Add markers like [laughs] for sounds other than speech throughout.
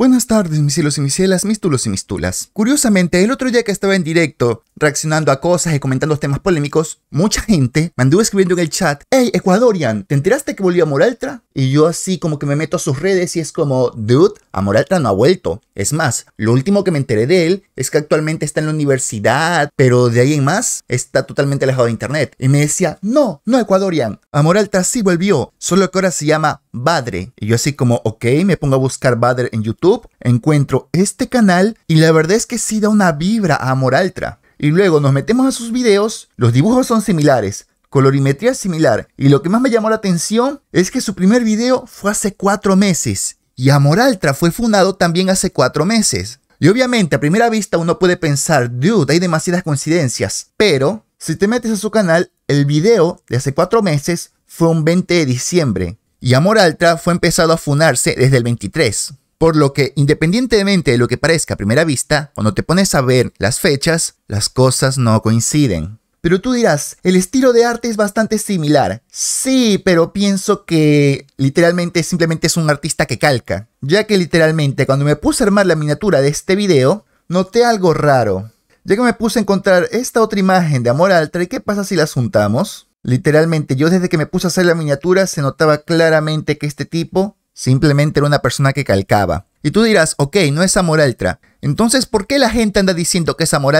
Buenas tardes, mis cielos y mis cielas, mis tulos y mis tulas. Curiosamente, el otro día que estaba en directo, reaccionando a cosas y comentando temas polémicos, mucha gente mandó escribiendo en el chat, Hey, Ecuadorian, ¿te enteraste que volvió a Moraltra? Y yo así como que me meto a sus redes y es como, dude, Amor no ha vuelto. Es más, lo último que me enteré de él es que actualmente está en la universidad, pero de ahí en más está totalmente alejado de internet. Y me decía, no, no ecuadorian, Amor Altra sí volvió, solo que ahora se llama Badre. Y yo así como, ok, me pongo a buscar Badre en YouTube, encuentro este canal y la verdad es que sí da una vibra a AmorAltra. Y luego nos metemos a sus videos, los dibujos son similares, colorimetría similar. Y lo que más me llamó la atención es que su primer video fue hace cuatro meses. Y Amoraltra fue fundado también hace cuatro meses. Y obviamente a primera vista uno puede pensar, dude, hay demasiadas coincidencias. Pero si te metes a su canal, el video de hace cuatro meses fue un 20 de diciembre. Y Amoraltra fue empezado a funarse desde el 23. Por lo que, independientemente de lo que parezca a primera vista, cuando te pones a ver las fechas, las cosas no coinciden. Pero tú dirás, el estilo de arte es bastante similar. Sí, pero pienso que literalmente simplemente es un artista que calca. Ya que literalmente cuando me puse a armar la miniatura de este video, noté algo raro. Ya que me puse a encontrar esta otra imagen de Amor Altra y qué pasa si las juntamos. Literalmente, yo desde que me puse a hacer la miniatura se notaba claramente que este tipo simplemente era una persona que calcaba. Y tú dirás, ok, no es Amor Altra, entonces, ¿por qué la gente anda diciendo que es amor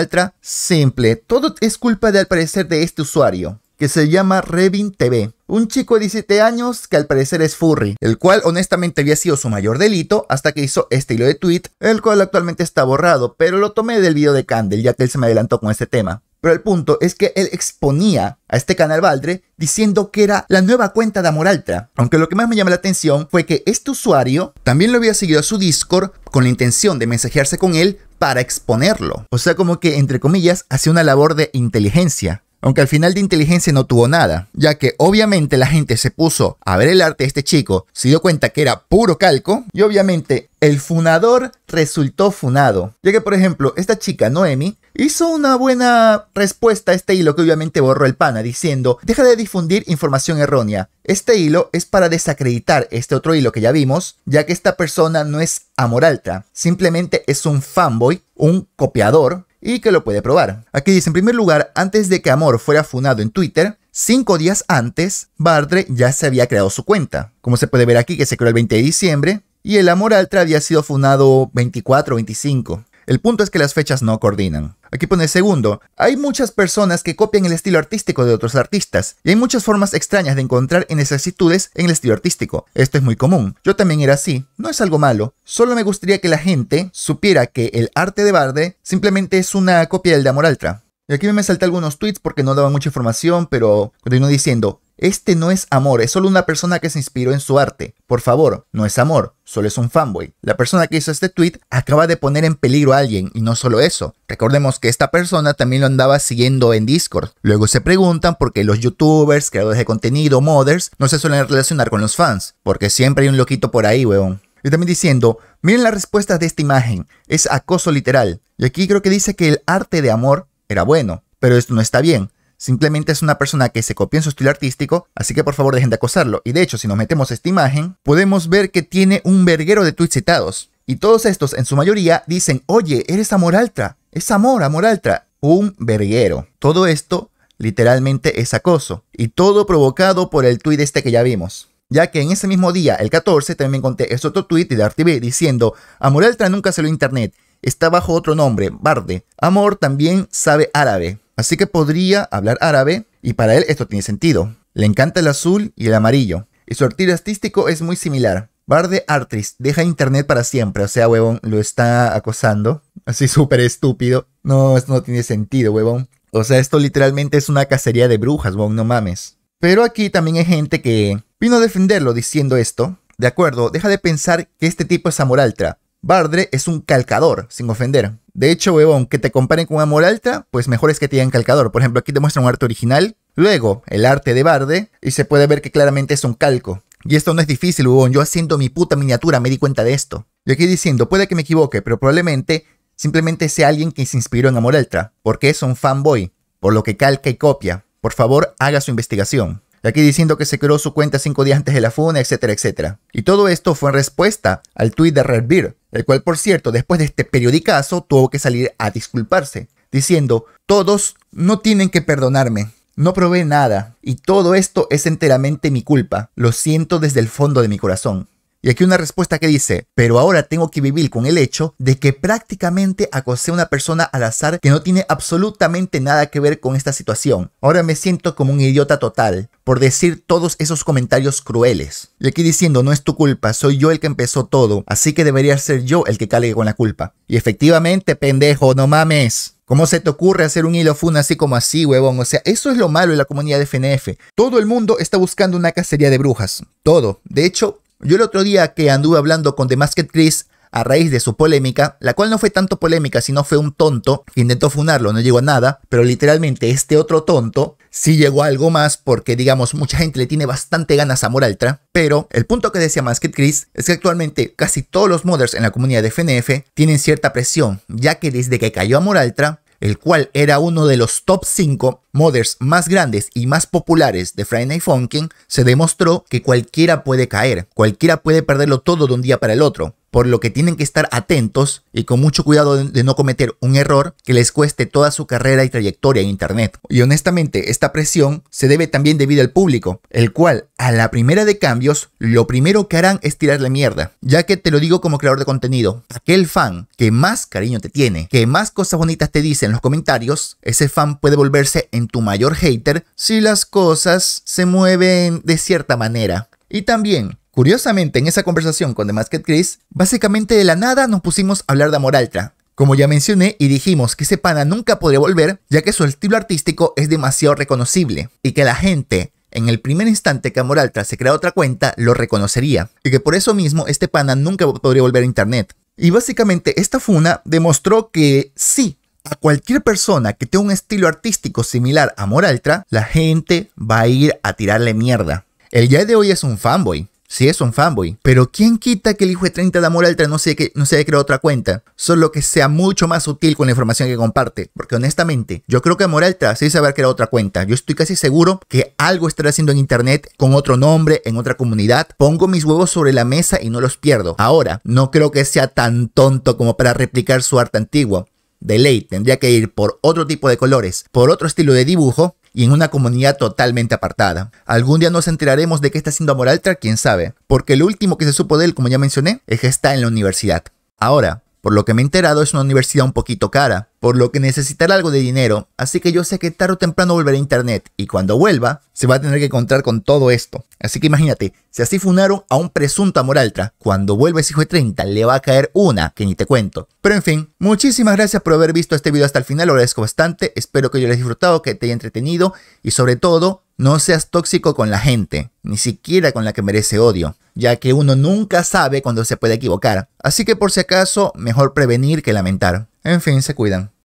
Simple, todo es culpa de al parecer de este usuario, que se llama Revin TV. Un chico de 17 años que al parecer es furry, el cual honestamente había sido su mayor delito hasta que hizo este hilo de tweet, el cual actualmente está borrado, pero lo tomé del video de Candle ya que él se me adelantó con este tema. Pero el punto es que él exponía a este canal Valdre diciendo que era la nueva cuenta de Amoraltra. Aunque lo que más me llama la atención fue que este usuario también lo había seguido a su Discord con la intención de mensajearse con él para exponerlo. O sea, como que entre comillas hacía una labor de inteligencia. Aunque al final de inteligencia no tuvo nada, ya que obviamente la gente se puso a ver el arte de este chico, se dio cuenta que era puro calco y obviamente el funador resultó funado. Ya que por ejemplo esta chica Noemi hizo una buena respuesta a este hilo que obviamente borró el pana diciendo, deja de difundir información errónea. Este hilo es para desacreditar este otro hilo que ya vimos, ya que esta persona no es amoralta, simplemente es un fanboy, un copiador y que lo puede probar. Aquí dice, en primer lugar, antes de que Amor fuera funado en Twitter, cinco días antes, Bardre ya se había creado su cuenta. Como se puede ver aquí, que se creó el 20 de diciembre, y el Amor Altra había sido funado 24 o 25. El punto es que las fechas no coordinan. Aquí pone segundo, hay muchas personas que copian el estilo artístico de otros artistas y hay muchas formas extrañas de encontrar inexactitudes en el estilo artístico. Esto es muy común. Yo también era así, no es algo malo, solo me gustaría que la gente supiera que el arte de Barde simplemente es una copia del de Amoraltra. Y aquí me salté algunos tweets porque no daba mucha información, pero continúo diciendo, este no es amor, es solo una persona que se inspiró en su arte. Por favor, no es amor, solo es un fanboy. La persona que hizo este tweet acaba de poner en peligro a alguien y no solo eso. Recordemos que esta persona también lo andaba siguiendo en Discord. Luego se preguntan por qué los youtubers, creadores de contenido, modders, no se suelen relacionar con los fans, porque siempre hay un loquito por ahí, weón. Y también diciendo, miren las respuestas de esta imagen, es acoso literal. Y aquí creo que dice que el arte de amor era bueno, pero esto no está bien Simplemente es una persona que se copia en su estilo artístico, así que por favor dejen de acosarlo. Y de hecho, si nos metemos esta imagen, podemos ver que tiene un verguero de tweets citados. Y todos estos, en su mayoría, dicen, oye, eres Amor Altra, es amor, Amor Altra. Un verguero. Todo esto literalmente es acoso. Y todo provocado por el tweet este que ya vimos. Ya que en ese mismo día, el 14, también conté este otro tweet de TV diciendo, Amor Altra nunca se lo internet está bajo otro nombre, Barde. Amor también sabe árabe, así que podría hablar árabe y para él esto tiene sentido. Le encanta el azul y el amarillo, y su estilo artístico es muy similar. Barde Artis. deja internet para siempre, o sea, huevón, lo está acosando. Así [laughs] súper estúpido. No, esto no tiene sentido, huevón. O sea, esto literalmente es una cacería de brujas, huevón, no mames. Pero aquí también hay gente que vino a defenderlo diciendo esto. De acuerdo, deja de pensar que este tipo es amoraltra. Bardre es un calcador, sin ofender. De hecho, huevón, que te comparen con Amor Altra pues mejor es que te calcador. Por ejemplo, aquí te muestra un arte original, luego el arte de Bardre y se puede ver que claramente es un calco. Y esto no es difícil, huevón, yo haciendo mi puta miniatura me di cuenta de esto. Y aquí diciendo, puede que me equivoque, pero probablemente simplemente sea alguien que se inspiró en Amor Altra porque es un fanboy, por lo que calca y copia. Por favor, haga su investigación. Y aquí diciendo que se creó su cuenta 5 días antes de la funa, etcétera, etcétera. Y todo esto fue en respuesta al tweet de Redbeard, el cual por cierto después de este periodicazo tuvo que salir a disculparse, diciendo, todos no tienen que perdonarme, no probé nada, y todo esto es enteramente mi culpa, lo siento desde el fondo de mi corazón. Y aquí una respuesta que dice, pero ahora tengo que vivir con el hecho de que prácticamente acosé a una persona al azar que no tiene absolutamente nada que ver con esta situación. Ahora me siento como un idiota total por decir todos esos comentarios crueles. Y aquí diciendo, no es tu culpa, soy yo el que empezó todo, así que debería ser yo el que cale con la culpa. Y efectivamente, pendejo, no mames. ¿Cómo se te ocurre hacer un hilo fun así como así, huevón? O sea, eso es lo malo de la comunidad de FNF. Todo el mundo está buscando una cacería de brujas. Todo. De hecho, yo el otro día que anduve hablando con The Masked Chris a raíz de su polémica, la cual no fue tanto polémica, sino fue un tonto intentó funarlo, no llegó a nada, pero literalmente este otro tonto sí llegó a algo más porque, digamos, mucha gente le tiene bastante ganas a Moraltra, pero el punto que decía Masked Chris es que actualmente casi todos los modders en la comunidad de FNF tienen cierta presión, ya que desde que cayó a Moraltra, el cual era uno de los top 5 modders más grandes y más populares de Friday Night Funkin', se demostró que cualquiera puede caer, cualquiera puede perderlo todo de un día para el otro por lo que tienen que estar atentos y con mucho cuidado de no cometer un error que les cueste toda su carrera y trayectoria en Internet. Y honestamente, esta presión se debe también debido al público, el cual a la primera de cambios, lo primero que harán es tirar la mierda, ya que te lo digo como creador de contenido, aquel fan que más cariño te tiene, que más cosas bonitas te dice en los comentarios, ese fan puede volverse en tu mayor hater si las cosas se mueven de cierta manera. Y también, Curiosamente, en esa conversación con The Masked Chris, básicamente de la nada nos pusimos a hablar de Altra Como ya mencioné y dijimos que ese pana nunca podría volver, ya que su estilo artístico es demasiado reconocible y que la gente, en el primer instante que Altra se crea otra cuenta, lo reconocería y que por eso mismo este pana nunca podría volver a internet. Y básicamente esta funa demostró que sí, a cualquier persona que tenga un estilo artístico similar a Moraltra, la gente va a ir a tirarle mierda. El día de hoy es un fanboy, Sí, es un fanboy. Pero ¿quién quita que el hijo de 30 de Amor no se, que, no se haya creado otra cuenta? Solo que sea mucho más útil con la información que comparte. Porque honestamente, yo creo que Amor Alta sí se que creado otra cuenta. Yo estoy casi seguro que algo estará haciendo en internet con otro nombre, en otra comunidad. Pongo mis huevos sobre la mesa y no los pierdo. Ahora, no creo que sea tan tonto como para replicar su arte antiguo de ley tendría que ir por otro tipo de colores, por otro estilo de dibujo y en una comunidad totalmente apartada. Algún día nos enteraremos de qué está haciendo Moraltra, quién sabe, porque lo último que se supo de él, como ya mencioné, es que está en la universidad. Ahora, por lo que me he enterado es una universidad un poquito cara, por lo que necesitará algo de dinero, así que yo sé que tarde o temprano volveré a internet y cuando vuelva se va a tener que encontrar con todo esto. Así que imagínate, si así funaron a un presunto altra cuando vuelva ese hijo de 30 le va a caer una que ni te cuento. Pero en fin, muchísimas gracias por haber visto este video hasta el final, lo agradezco bastante, espero que yo les haya disfrutado, que te haya entretenido y sobre todo, no seas tóxico con la gente, ni siquiera con la que merece odio ya que uno nunca sabe cuando se puede equivocar. Así que por si acaso, mejor prevenir que lamentar. En fin, se cuidan.